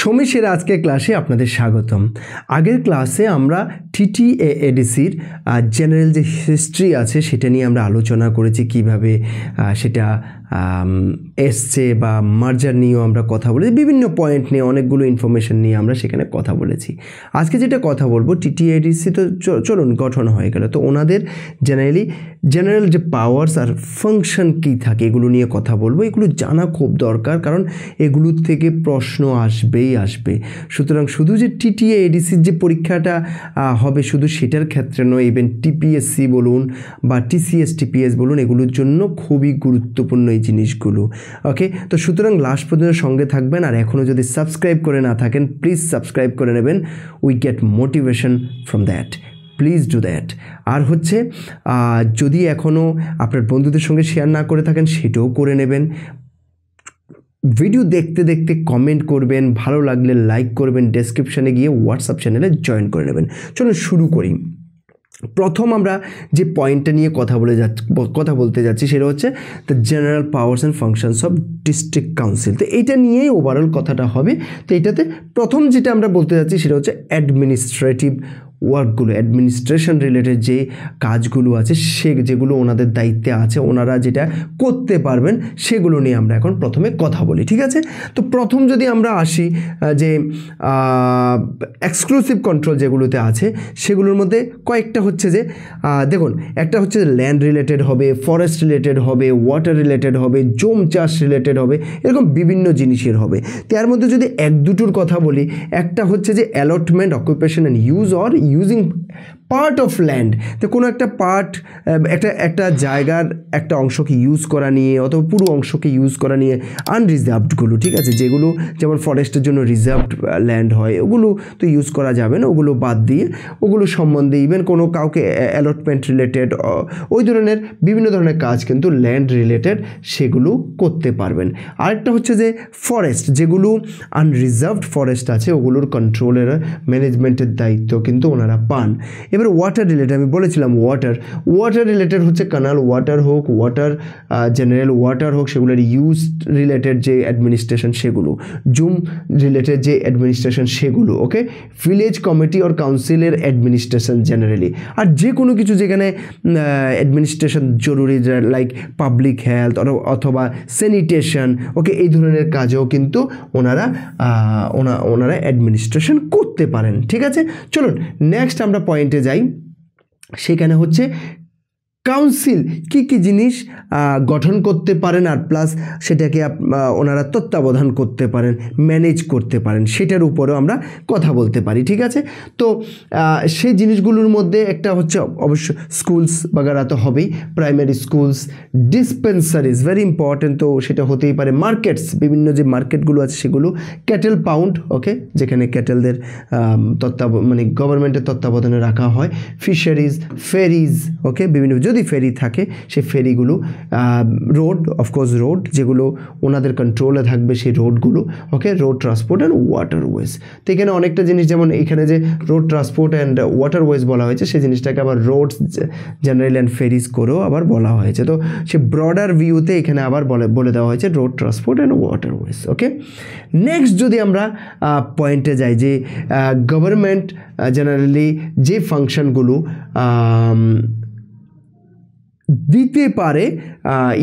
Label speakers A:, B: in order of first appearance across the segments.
A: সমীশের আজকের ক্লাসে আপনাদের স্বাগতম আগের ক্লাসে আমরা টিটিএ এডিসির জেনারেল যে হিস্ট্রি আছে সেটা নিয়ে আমরা আলোচনা করেছি কিভাবে সেটা এসছে বা মার্জার নিয়েও আমরা কথা বলেছি বিভিন্ন পয়েন্ট নিয়ে অনেকগুলো ইনফরমেশান নিয়ে আমরা সেখানে কথা বলেছি আজকে যেটা কথা বলবো টিটিআইডিসি তো চলুন গঠন হয়ে গেল তো ওনাদের জেনারেলি জেনারেল যে পাওয়ার্স আর ফাংশন কী থাকে এগুলো নিয়ে কথা বলবো এগুলো জানা খুব দরকার কারণ এগুলোর থেকে প্রশ্ন আসবেই আসবে সুতরাং শুধু যে টিটিএ এডিসির যে পরীক্ষাটা হবে শুধু সেটার ক্ষেত্রে নয় ইভেন টিপিএসসি বলুন বা টিসিএস টিপিএস বলুন এগুলোর জন্য খুবই গুরুত্বপূর্ণ জিনিসগুলো ওকে তো সুতরাং লাস্ট পর্যন্ত সঙ্গে থাকবেন আর এখনও যদি সাবস্ক্রাইব করে না থাকেন প্লিজ সাবস্ক্রাইব করে নেবেন we get motivation from that please do that আর হচ্ছে যদি এখনও আপনার বন্ধুদের সঙ্গে শেয়ার না করে থাকেন সেটাও করে নেবেন ভিডিও দেখতে দেখতে কমেন্ট করবেন ভালো লাগলে লাইক করবেন ডেসক্রিপশানে গিয়ে হোয়াটসঅ্যাপ চ্যানেলে জয়েন করে নেবেন চলুন শুরু করি প্রথম আমরা যে পয়েন্টটা নিয়ে কথা বলে যাচ্ছি কথা বলতে যাচ্ছি সেটা হচ্ছে the general powers and functions of district council তো এইটা নিয়েই ওভারঅল কথাটা হবে তো এটাতে প্রথম যেটা আমরা বলতে যাচ্ছি সেটা হচ্ছে অ্যাডমিনিস্ট্রেটিভ ওয়ার্কগুলো অ্যাডমিনিস্ট্রেশন রিলেটেড যে কাজগুলো আছে সে যেগুলো ওনাদের দায়িত্বে আছে ওনারা যেটা করতে পারবেন সেগুলো নিয়ে আমরা এখন প্রথমে কথা বলি ঠিক আছে তো প্রথম যদি আমরা আসি যে এক্সক্লুসিভ কন্ট্রোল যেগুলোতে আছে সেগুলোর মধ্যে কয়েকটা হচ্ছে যে দেখুন একটা হচ্ছে ল্যান্ড রিলেটেড হবে ফরেস্ট রিলেটেড হবে ওয়াটার রিলেটেড হবে জম চাষ রিলেটেড হবে এরকম বিভিন্ন জিনিসের হবে তার মধ্যে যদি এক দুটোর কথা বলি একটা হচ্ছে যে allotment occupation and use or using part of land তো কোনো একটা পার্ট um, একটা একটা জায়গার একটা অংশকে ইউজ করা নিয়ে অথবা পুরো অংশকে ইউজ করা নিয়ে আনরিজার্ভডগুলো ঠিক আছে যেগুলো যেমন ফরেস্টের জন্য রিজার্ভড ল্যান্ড uh, হয় ওগুলো তো ইউজ করা যাবে না ওগুলো বাদ দিয়ে ওগুলো সম্বন্ধে ইভেন কোনো কাউকে অ্যালটমেন্ট uh, রিলেটেড uh, ওই ধরনের বিভিন্ন ধরনের কাজ কিন্তু ল্যান্ড রিলেটেড সেগুলো করতে পারবেন আরেকটা হচ্ছে যে ফরেস্ট যেগুলো আনরিজার্ভড ফরেস্ট আছে ওগুলোর কন্ট্রোলের ম্যানেজমেন্টের দায়িত্ব কিন্তু ওনারা পান এবার ওয়াটার রিলেটেড আমি বলেছিলাম ওয়াটার ওয়াটার রিলেটেড হচ্ছে কানাল ওয়াটার হোক ওয়াটার জেনারেল ওয়াটার হোক সেগুলোর ইউজ রিলেটেড যে অ্যাডমিনিস্ট্রেশন সেগুলো জুম রিলেটেড যে অ্যাডমিনিস্ট্রেশন সেগুলো ওকে ভিলেজ কমিটি ওর কাউন্সিলের অ্যাডমিনিস্ট্রেশন জেনারেলি আর যে কোনো কিছু যেখানে অ্যাডমিনিস্ট্রেশন জরুরি লাইক পাবলিক হেলথ অথবা স্যানিটেশন ওকে এই ধরনের কাজেও কিন্তু ওনারা ওনারা অ্যাডমিনিস্ট্রেশন করতে পারেন ঠিক আছে চলুন নেক্সট আমরা পয়েন্টে যাই যাই সেখানে হচ্ছে কাউন্সিল কি কি জিনিস গঠন করতে পারেন আর প্লাস সেটাকে ওনারা তত্ত্বাবধান করতে পারেন ম্যানেজ করতে পারেন সেটার উপরেও আমরা কথা বলতে পারি ঠিক আছে তো সেই জিনিসগুলোর মধ্যে একটা হচ্ছে অবশ্য স্কুলস বাগারা তো হবেই primary schools dispensaries very important তো সেটা হতেই পারে মার্কেটস বিভিন্ন যে মার্কেটগুলো আছে সেগুলো ক্যাটেল পাউন্ড ওকে যেখানে ক্যাটেলদের তত্ত্বাব মানে গভর্নমেন্টের তত্ত্বাবধানে রাখা হয় ফিশারিজ ফেরিজ ওকে বিভিন্ন যদি ফেরি থাকে সে ফেরিগুলো রোড অফকোর্স রোড যেগুলো ওনাদের কন্ট্রোলে থাকবে সেই রোডগুলো okay road transport and waterways তো এখানে অনেকটা জিনিস যেমন এখানে যে রোড ট্রান্সপোর্ট অ্যান্ড ওয়াটারওয়েজ বলা হয়েছে সেই জিনিসটাকে আবার রোডস জেনারেল অ্যান্ড ফেরিজ করেও আবার বলা হয়েছে তো সে ব্রডার ভিউতে এখানে আবার বলে বলে দেওয়া হয়েছে road transport and waterways okay next যদি আমরা পয়েন্টে যাই যে গভর্নমেন্ট জেনারেলি যে ফাংশনগুলো দিতে পারে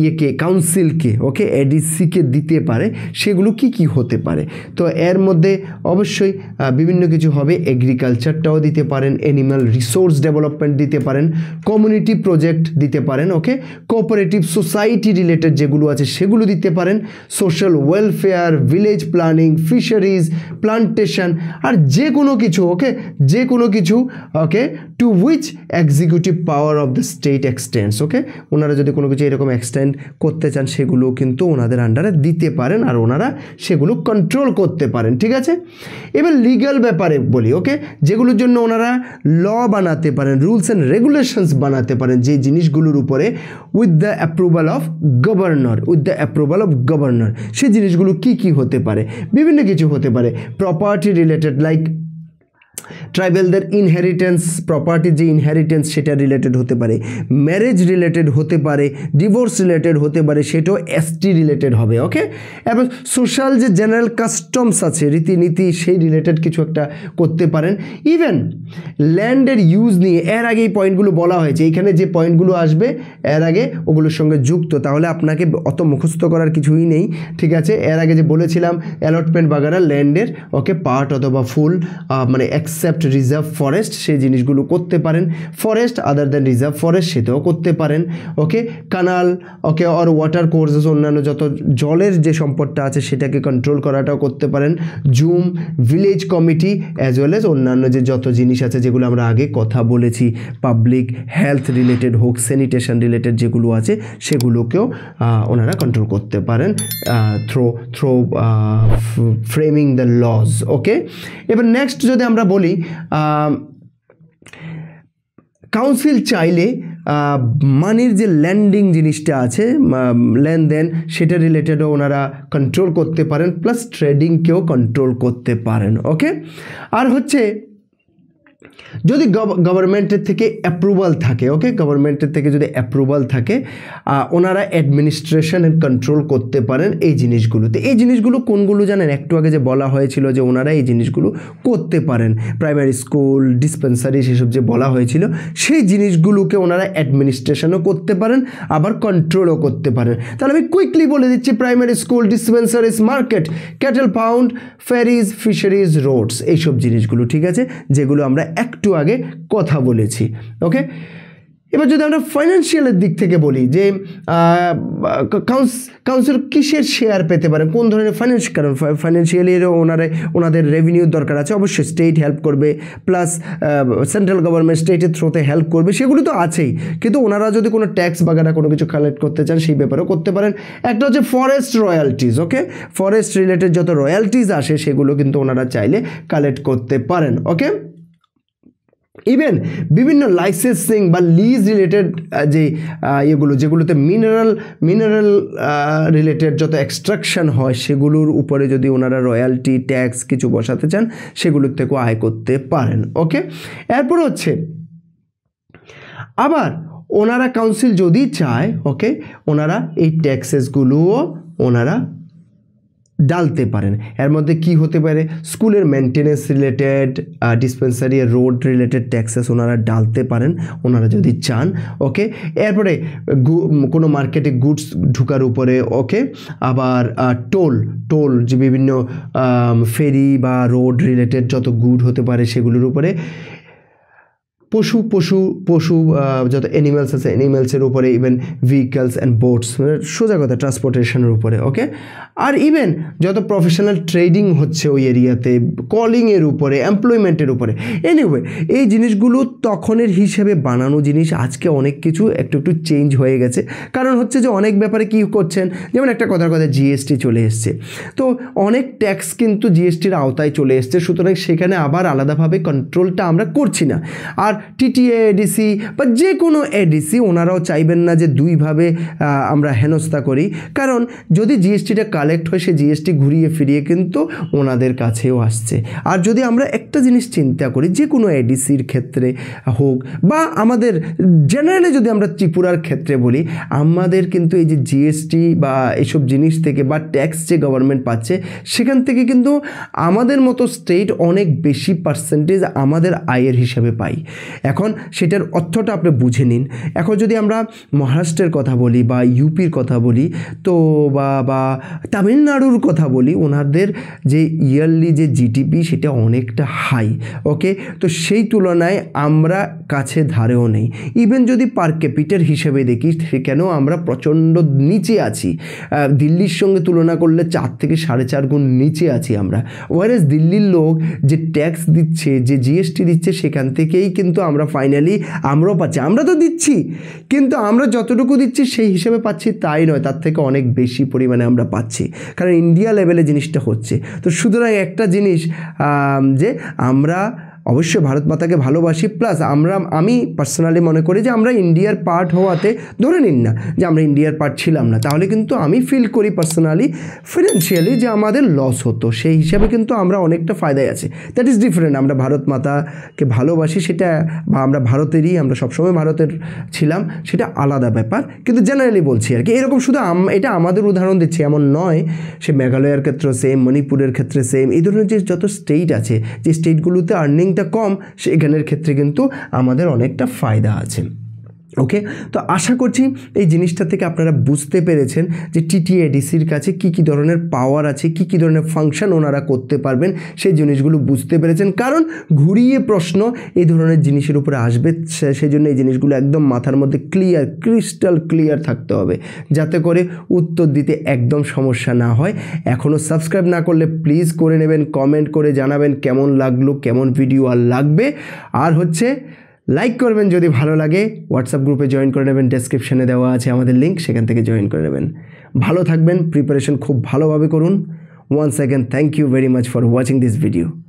A: ইয়েকে কাউন্সিলকে ওকে এডিসিকে দিতে পারে সেগুলো কি কি হতে পারে তো এর মধ্যে অবশ্যই বিভিন্ন কিছু হবে এগ্রিকালচারটাও দিতে পারেন অ্যানিমাল রিসোর্স ডেভেলপমেন্ট দিতে পারেন কমিউনিটি প্রজেক্ট দিতে পারেন ওকে কোঅপারেটিভ সোসাইটি রিলেটেড যেগুলো আছে সেগুলো দিতে পারেন social welfare village planning fisheries plantation আর যে কোনো কিছু ওকে যে কোনো কিছু okay to which executive power of the state extends okay থাকে ওনারা যদি কোনো কিছু এরকম এক্সটেন্ড করতে চান সেগুলো কিন্তু ওনাদের আন্ডারে দিতে পারেন আর ওনারা সেগুলো কন্ট্রোল করতে পারেন ঠিক আছে এবার লিগাল ব্যাপারে বলি ওকে যেগুলোর জন্য ওনারা ল বানাতে পারেন রুলস অ্যান্ড রেগুলেশনস বানাতে পারেন যে জিনিসগুলোর উপরে with the approval of governor with the approval of governor সেই জিনিসগুলো কি কি হতে পারে বিভিন্ন কিছু হতে পারে প্রপার্টি রিলেটেড লাইক ট্রাইবেলদের ইনহেরিটেন্স প্রপার্টি যে ইনহেরিটেন্স সেটা রিলেটেড হতে পারে ম্যারেজ রিলেটেড হতে পারে ডিভোর্স রিলেটেড হতে পারে সেটাও এসটি রিলেটেড হবে ওকে এবং সোশ্যাল যে জেনারেল কাস্টমস আছে রীতিনীতি সেই রিলেটেড কিছু একটা করতে পারেন ইভেন ল্যান্ডের ইউজ নিয়ে এর আগে এই পয়েন্টগুলো বলা হয়েছে এইখানে যে পয়েন্টগুলো আসবে এর আগে ওগুলোর সঙ্গে যুক্ত তাহলে আপনাকে অত মুখস্থ করার কিছুই নেই ঠিক আছে এর আগে যে বলেছিলাম অ্যালটমেন্ট বাগারা ল্যান্ডের ওকে পার্ট অথবা ফুল মানে অ্যাকসেপ্ট রিজার্ভ ফরেস্ট সেই জিনিসগুলো করতে পারেন forest other than reserve forest সেটাও করতে পারেন okay canal okay or water courses অন্যান্য যত জলের যে সম্পদটা আছে সেটাকে কন্ট্রোল করাটাও করতে পারেন জুম village committee as well as অন্যান্য যে যত জিনিস আছে যেগুলো আমরা আগে কথা বলেছি পাবলিক হেলথ রিলেটেড হোক স্যানিটেশন রিলেটেড যেগুলো আছে সেগুলোকেও ওনারা কন্ট্রোল করতে পারেন through through framing the laws okay এবার নেক্সট যদি আমরা বলি কাউন্সিল চাইলে মানির যে ল্যান্ডিং জিনিসটা আছে লেনদেন সেটা রিলেটেডও ওনারা কন্ট্রোল করতে পারেন প্লাস ট্রেডিংকেও কন্ট্রোল করতে পারেন ওকে আর হচ্ছে যদি গভর্নমেন্টের থেকে অ্যাপ্রুভাল থাকে ওকে গভর্নমেন্টের থেকে যদি অ্যাপ্রুভাল থাকে ওনারা অ্যাডমিনিস্ট্রেশন অ্যান্ড কন্ট্রোল করতে পারেন এই জিনিসগুলোতে এই জিনিসগুলো কোনগুলো জানেন একটু আগে যে বলা হয়েছিল যে ওনারা এই জিনিসগুলো করতে পারেন প্রাইমারি স্কুল ডিসপেন্সারি সেসব যে বলা হয়েছিল সেই জিনিসগুলোকে ওনারা অ্যাডমিনিস্ট্রেশনও করতে পারেন আবার কন্ট্রোলও করতে পারেন তাহলে আমি কুইকলি বলে দিচ্ছি primary school dispensaries market cattle pound ferries fisheries roads এইসব জিনিসগুলো ঠিক আছে যেগুলো আমরা একটু একটু আগে কথা বলেছি ওকে এবার যদি আমরা ফাইন্যান্সিয়ালের দিক থেকে বলি যে কাউন্সিল কিসের শেয়ার পেতে পারে কোন ধরনের ফাইন্যান্স কারণ ফাইন্যান্সিয়ালির ওনারা ওনাদের রেভিনিউর দরকার আছে অবশ্যই স্টেট হেল্প করবে প্লাস সেন্ট্রাল গভর্নমেন্ট স্টেটের থ্রোতে হেল্প করবে সেগুলি তো আছেই কিন্তু ওনারা যদি কোনো ট্যাক্স বাগানা কোনো কিছু কালেক্ট করতে চান সেই ব্যাপারেও করতে পারেন একটা হচ্ছে forest royalties okay forest related যত রয়্যালটিস আসে সেগুলো কিন্তু ওনারা চাইলে কালেক্ট করতে পারেন ওকে ইভেন বিভিন্ন লাইসেন্সিং বা লিজ রিলেটেড যে ইয়েগুলো যেগুলোতে মিনারেল মিনারেল রিলেটেড যত এক্সট্রাকশন হয় সেগুলোর উপরে যদি ওনারা রয়্যালটি ট্যাক্স কিছু বসাতে চান সেগুলোর থেকেও আয় করতে পারেন ওকে এরপর হচ্ছে আবার ওনারা কাউন্সিল যদি চায় ওকে ওনারা এই ট্যাক্সেসগুলোও ওনারা ডালতে পারেন এর মধ্যে কি হতে পারে স্কুলের maintenance related dispensary road related taxes ওনারা ডালতে পারেন ওনারা যদি চান ওকে এরপরে কোনো মার্কেটে গুডস ঢুকার উপরে ওকে আবার টোল টোল যে বিভিন্ন ফেরি বা রোড রিলেটেড যত গুড হতে পারে সেগুলোর উপরে পশু পশু পশু যত অ্যানিমেলস আছে অ্যানিমেলসের উপরে ইভেন ভেহিকলস অ্যান্ড বোটস মানে সোজা কথা ট্রান্সপোর্টেশনের উপরে ওকে আর ইভেন যত প্রফেশনাল ট্রেডিং হচ্ছে ওই এরিয়াতে কলিংয়ের উপরে এমপ্লয়মেন্টের উপরে এনিওয়ে এই জিনিসগুলো তখনের হিসেবে বানানো জিনিস আজকে অনেক কিছু একটু একটু চেঞ্জ হয়ে গেছে কারণ হচ্ছে যে অনেক ব্যাপারে কী করছেন যেমন একটা কথার কথা জিএসটি চলে এসছে তো অনেক ট্যাক্স কিন্তু জিএসটির আওতায় চলে এসছে সুতরাং সেখানে আবার আলাদাভাবে কন্ট্রোলটা আমরা করছি না আর টিটিএ এডিসি বা যে কোনো এডিসি ওনারাও চাইবেন না যে দুইভাবে আমরা হেনস্থা করি কারণ যদি জিএসটিটা কালেক্ট হয় সে জিএসটি ঘুরিয়ে ফিরিয়ে কিন্তু ওনাদের কাছেও আসছে আর যদি আমরা একটা জিনিস চিন্তা করি যে কোনো এডিসির ক্ষেত্রে হোক বা আমাদের জেনারেলি যদি আমরা ত্রিপুরার ক্ষেত্রে বলি আমাদের কিন্তু এই যে জিএসটি বা এইসব জিনিস থেকে বা ট্যাক্স যে গভর্নমেন্ট পাচ্ছে সেখান থেকে কিন্তু আমাদের মতো স্টেট অনেক বেশি পার্সেন্টেজ আমাদের আয়ের হিসাবে পাই এখন সেটার অর্থটা আপনি বুঝে নিন এখন যদি আমরা মহারাষ্ট্রের কথা বলি বা ইউপির কথা বলি তো বা বা তামিলনাড়ুর কথা বলি ওনাদের যে ইয়ারলি যে জিডিপি সেটা অনেকটা হাই ওকে তো সেই তুলনায় আমরা কাছে ধারেও নেই ইভেন যদি পার ক্যাপিটাল হিসেবে দেখি কেন আমরা প্রচণ্ড নিচে আছি দিল্লির সঙ্গে তুলনা করলে চার থেকে সাড়ে চার গুণ নিচে আছি আমরা ওয়ারেস দিল্লির লোক যে ট্যাক্স দিচ্ছে যে জিএসটি দিচ্ছে সেখান থেকেই কিন্তু কিন্তু আমরা ফাইনালি আমরাও পাচ্ছি আমরা তো দিচ্ছি কিন্তু আমরা যতটুকু দিচ্ছি সেই হিসেবে পাচ্ছি তাই নয় তার থেকে অনেক বেশি পরিমাণে আমরা পাচ্ছি কারণ ইন্ডিয়া লেভেলে জিনিসটা হচ্ছে তো সুতরাং একটা জিনিস যে আমরা অবশ্যই ভারত মাতাকে ভালোবাসি প্লাস আমরা আমি পার্সোনালি মনে করি যে আমরা ইন্ডিয়ার পার্ট হওয়াতে ধরে নিন না যে আমরা ইন্ডিয়ার পার্ট ছিলাম না তাহলে কিন্তু আমি ফিল করি পার্সোনালি ফিনান্সিয়ালি যে আমাদের লস হতো সেই হিসাবে কিন্তু আমরা অনেকটা ফায়দায় আছে দ্যাট ইজ ডিফারেন্ট আমরা ভারত মাতাকে ভালোবাসি সেটা বা আমরা ভারতেরই আমরা সবসময় ভারতের ছিলাম সেটা আলাদা ব্যাপার কিন্তু জেনারেলি বলছি আর কি এরকম শুধু এটা আমাদের উদাহরণ দিচ্ছি এমন নয় সে মেঘালয়ের ক্ষেত্রে সেম মণিপুরের ক্ষেত্রে সেম এই ধরনের যে যত স্টেট আছে যে স্টেটগুলোতে আর্নিং কম সেখানের ক্ষেত্রে কিন্তু আমাদের অনেকটা ফায়দা আছে ওকে তো আশা করছি এই জিনিসটা থেকে আপনারা বুঝতে পেরেছেন যে টিটিএডিসির কাছে কি কি ধরনের পাওয়ার আছে কি কি ধরনের ফাংশন ওনারা করতে পারবেন সেই জিনিসগুলো বুঝতে পেরেছেন কারণ ঘুরিয়ে প্রশ্ন এই ধরনের জিনিসের উপরে আসবে সেই জন্য এই জিনিসগুলো একদম মাথার মধ্যে ক্লিয়ার ক্রিস্টাল ক্লিয়ার থাকতে হবে যাতে করে উত্তর দিতে একদম সমস্যা না হয় এখনও সাবস্ক্রাইব না করলে প্লিজ করে নেবেন কমেন্ট করে জানাবেন কেমন লাগলো কেমন ভিডিও আর লাগবে আর হচ্ছে লাইক করবেন যদি ভালো লাগে হোয়াটসঅ্যাপ গ্রুপে জয়েন করে নেবেন ডেসক্রিপশানে দেওয়া আছে আমাদের লিঙ্ক সেখান থেকে জয়েন করে নেবেন ভালো থাকবেন প্রিপারেশন খুব ভালোভাবে করুন one second thank you very much for watching this video